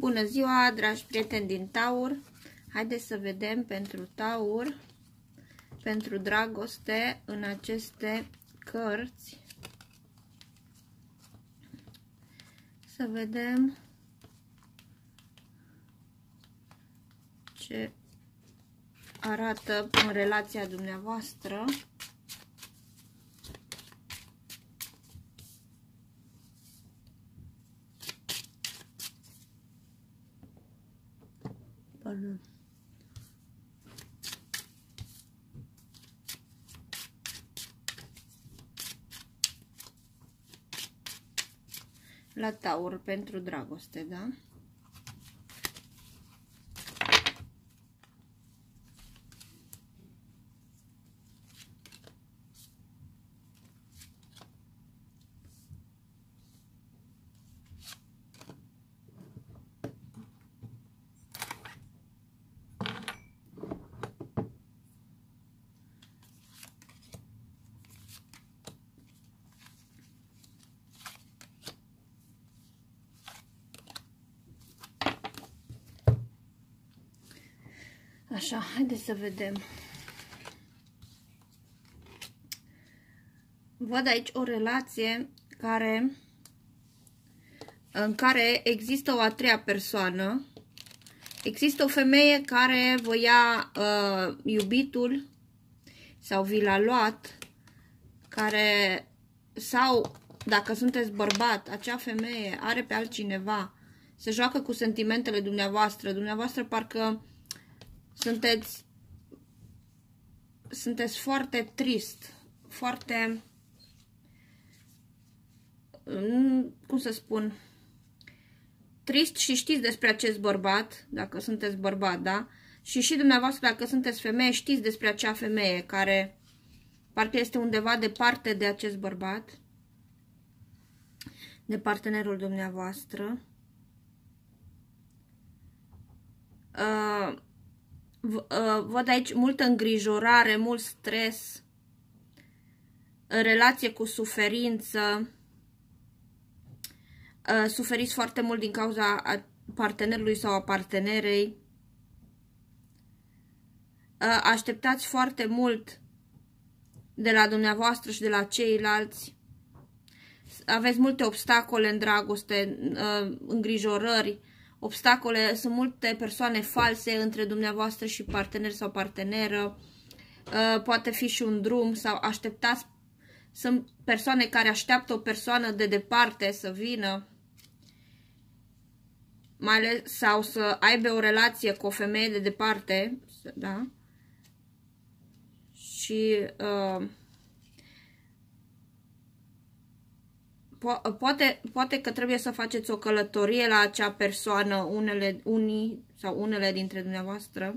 Bună ziua, dragi prieteni din Taur! Haideți să vedem pentru Taur, pentru dragoste, în aceste cărți. Să vedem ce arată în relația dumneavoastră. nu. La taur pentru dragoste, da? Așa, haideți să vedem. Văd aici o relație care, în care există o a treia persoană. Există o femeie care vă ia uh, iubitul sau vi l-a luat, care sau dacă sunteți bărbat, acea femeie are pe altcineva, se joacă cu sentimentele dumneavoastră, dumneavoastră parcă sunteți, sunteți foarte trist, foarte, mm, cum să spun, trist și știți despre acest bărbat, dacă sunteți bărbat, da? Și și dumneavoastră, dacă sunteți femeie, știți despre acea femeie care parcă este undeva departe de acest bărbat, de partenerul dumneavoastră. Uh, Uh, văd aici multă îngrijorare, mult stres, relație cu suferință, uh, suferiți foarte mult din cauza partenerului sau a partenerei, uh, așteptați foarte mult de la dumneavoastră și de la ceilalți, aveți multe obstacole în dragoste, îngrijorări, obstacole, sunt multe persoane false între dumneavoastră și partener sau parteneră, ă, poate fi și un drum sau așteptați, sunt persoane care așteaptă o persoană de departe să vină mai ales, sau să aibă o relație cu o femeie de departe, da? Și uh, po poate, poate că trebuie să faceți o călătorie la acea persoană, unele, unii sau unele dintre dumneavoastră.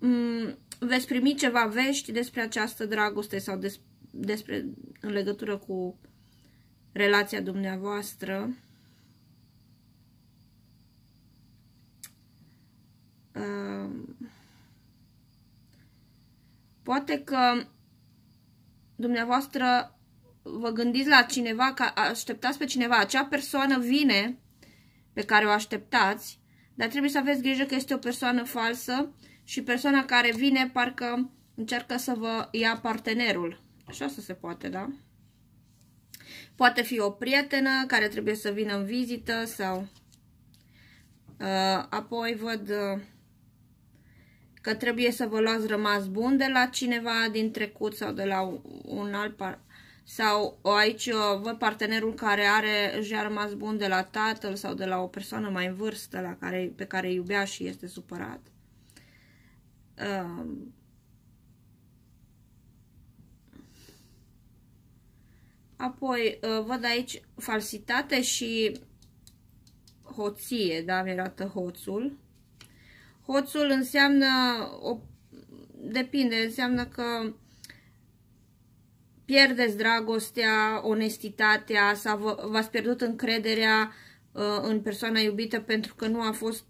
Mm, veți primi ceva vești despre această dragoste sau des, despre, în legătură cu relația dumneavoastră. Uh, poate că dumneavoastră vă gândiți la cineva, că așteptați pe cineva, acea persoană vine pe care o așteptați, dar trebuie să aveți grijă că este o persoană falsă și persoana care vine parcă încearcă să vă ia partenerul. Așa să se poate, da? Poate fi o prietenă care trebuie să vină în vizită sau... Uh, apoi văd... Uh, că trebuie să vă luați rămas bun de la cineva din trecut sau de la un alt par sau aici uh, văd partenerul care are și-a rămas bun de la tatăl sau de la o persoană mai în vârstă la care, pe care iubea și este supărat. Um, Apoi, uh, văd aici falsitate și hoție, da? Mi arată hoțul. Hoțul înseamnă, o, depinde, înseamnă că pierdeți dragostea, onestitatea v-ați pierdut încrederea uh, în persoana iubită pentru că nu a fost,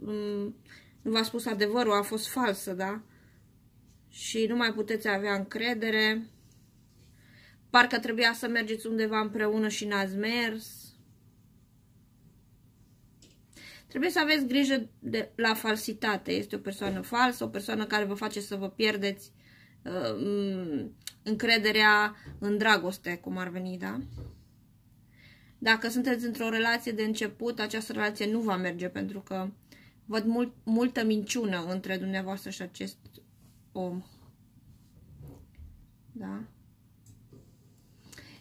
mm, nu v-a spus adevărul, a fost falsă, da? Și nu mai puteți avea încredere. Parcă trebuia să mergeți undeva împreună și n-ați mers. Trebuie să aveți grijă de, la falsitate. Este o persoană falsă, o persoană care vă face să vă pierdeți uh, încrederea în dragoste, cum ar veni, da? Dacă sunteți într-o relație de început, această relație nu va merge pentru că văd mult, multă minciună între dumneavoastră și acest om. Da?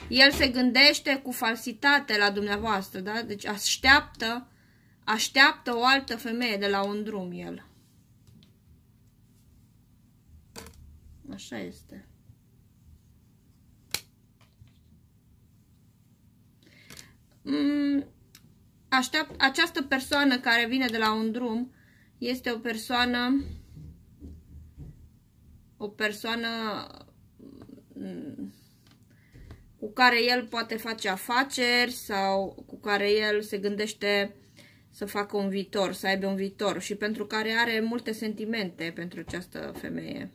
El se gândește cu falsitate la dumneavoastră, da? Deci așteaptă Așteaptă o altă femeie de la un drum el. Așa este. Mm, așteapt, această persoană care vine de la un drum este o persoană o persoană mm, cu care el poate face afaceri sau cu care el se gândește să facă un viitor, să aibă un viitor și pentru care are multe sentimente pentru această femeie.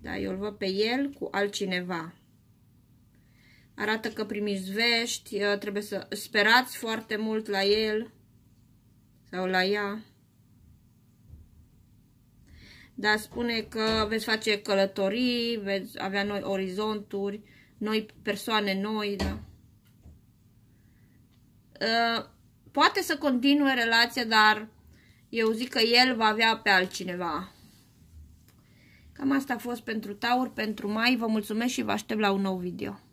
Da, eu îl văd pe el cu altcineva. Arată că primiți vești, uh, trebuie să sperați foarte mult la el sau la ea. Dar spune că veți face călătorii, veți avea noi orizonturi, noi persoane noi, da. Uh, poate să continue relația, dar eu zic că el va avea pe altcineva. Cam asta a fost pentru Taur, pentru mai. Vă mulțumesc și vă aștept la un nou video.